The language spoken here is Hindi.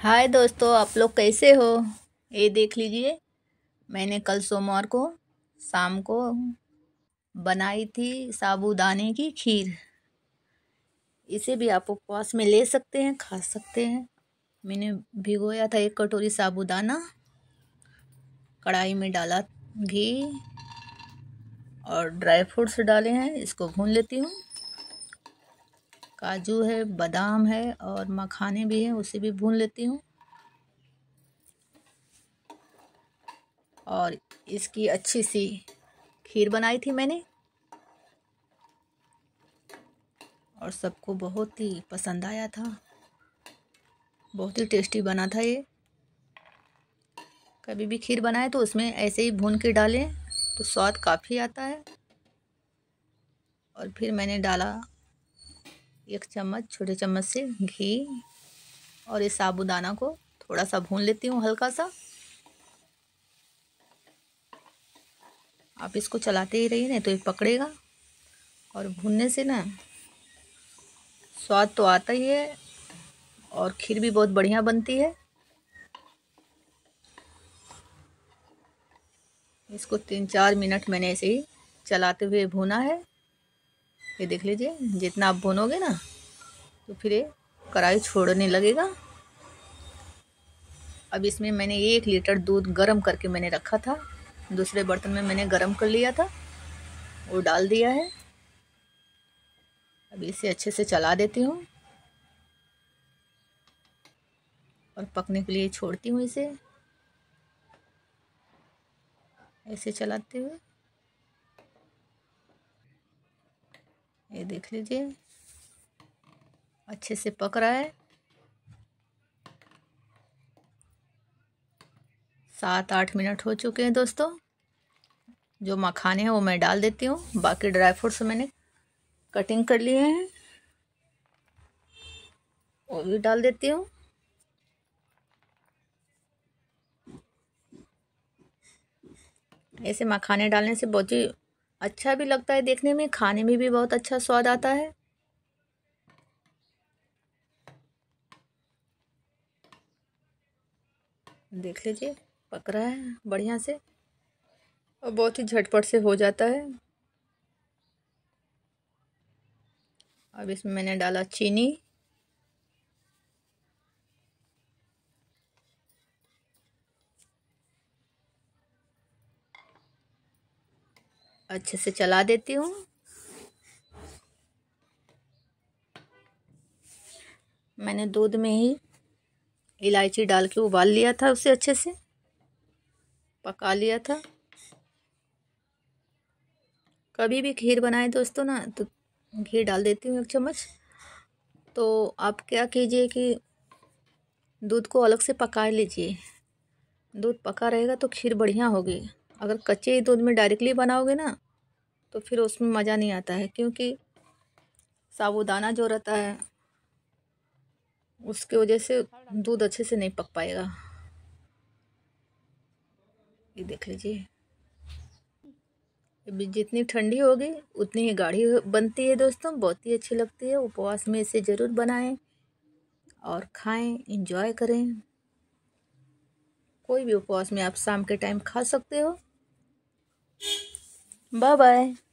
हाय दोस्तों आप लोग कैसे हो ये देख लीजिए मैंने कल सोमवार को शाम को बनाई थी साबूदाने की खीर इसे भी आप उपवास में ले सकते हैं खा सकते हैं मैंने भिगोया था एक कटोरी साबूदाना कढ़ाई में डाला घी और ड्राई फ्रूट्स डाले हैं इसको भून लेती हूँ काजू है बादाम है और मखाने भी हैं उसे भी भून लेती हूँ और इसकी अच्छी सी खीर बनाई थी मैंने और सबको बहुत ही पसंद आया था बहुत ही टेस्टी बना था ये कभी भी खीर बनाए तो उसमें ऐसे ही भून के डालें तो स्वाद काफ़ी आता है और फिर मैंने डाला एक चम्मच छोटे चम्मच से घी और ये साबुदाना को थोड़ा सा भून लेती हूँ हल्का सा आप इसको चलाते ही रहिए नहीं तो ये पकड़ेगा और भूनने से ना स्वाद तो आता ही है और खीर भी बहुत बढ़िया बनती है इसको तीन चार मिनट मैंने ऐसे ही चलाते हुए भूना है ये देख लीजिए जितना आप भुनोगे ना तो फिर ये कढ़ाई छोड़ने लगेगा अब इसमें मैंने एक लीटर दूध गर्म करके मैंने रखा था दूसरे बर्तन में मैंने गर्म कर लिया था वो डाल दिया है अब इसे अच्छे से चला देती हूँ और पकने के लिए छोड़ती हूँ इसे ऐसे चलाते हुए ये देख लीजिए अच्छे से पक रहा है सात आठ मिनट हो चुके हैं दोस्तों जो मखाने हैं वो मैं डाल देती हूँ बाकी ड्राई फ्रूट्स मैंने कटिंग कर लिए हैं वो भी डाल देती हूँ ऐसे मखाने डालने से बहुत ही अच्छा भी लगता है देखने में खाने में भी बहुत अच्छा स्वाद आता है देख लीजिए पक रहा है बढ़िया से और बहुत ही झटपट से हो जाता है अब इसमें मैंने डाला चीनी अच्छे से चला देती हूँ मैंने दूध में ही इलायची डाल के उबाल लिया था उसे अच्छे से पका लिया था कभी भी खीर बनाए दोस्तों ना तो घी डाल देती हूँ एक चम्मच तो आप क्या कीजिए कि दूध को अलग से पका लीजिए दूध पका रहेगा तो खीर बढ़िया होगी अगर कच्चे ही दूध में डायरेक्टली बनाओगे ना तो फिर उसमें मज़ा नहीं आता है क्योंकि साबुदाना जो रहता है उसके वजह से दूध अच्छे से नहीं पक पाएगा ये देख लीजिए जितनी ठंडी होगी उतनी ही गाढ़ी बनती है दोस्तों बहुत ही अच्छी लगती है उपवास में इसे ज़रूर बनाएं और खाएं इंजॉय करें कोई भी उपवास में आप शाम के टाइम खा सकते हो बाय बाय